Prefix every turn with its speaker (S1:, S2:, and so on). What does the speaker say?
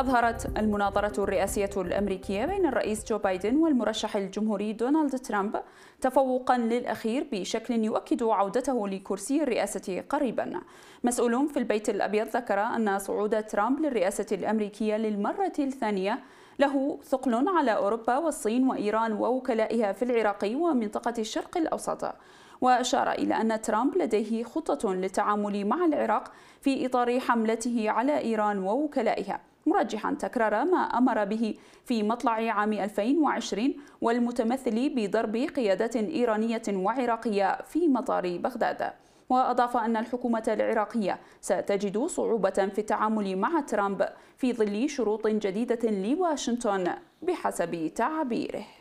S1: أظهرت المناظرة الرئاسية الأمريكية بين الرئيس جو بايدن والمرشح الجمهوري دونالد ترامب تفوقا للأخير بشكل يؤكد عودته لكرسي الرئاسة قريبا مسؤول في البيت الأبيض ذكر أن صعود ترامب للرئاسة الأمريكية للمرة الثانية له ثقل على أوروبا والصين وإيران ووكلائها في العراق ومنطقة الشرق الأوسط وأشار إلى أن ترامب لديه خطة للتعامل مع العراق في إطار حملته على إيران ووكلائها مرجحا تكرار ما أمر به في مطلع عام 2020 والمتمثل بضرب قيادات إيرانية وعراقية في مطار بغداد وأضاف أن الحكومة العراقية ستجد صعوبة في التعامل مع ترامب في ظل شروط جديدة لواشنطن بحسب تعبيره